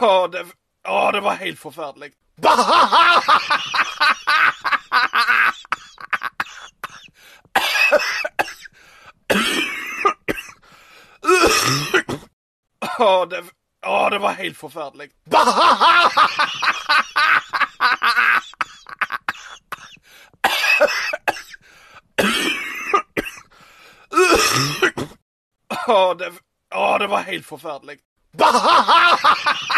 Ja, det, oh, det var helt förfärligt. Ja, det, oh, det var helt förfärligt. Ja, oh, det, oh, det var helt förfärligt.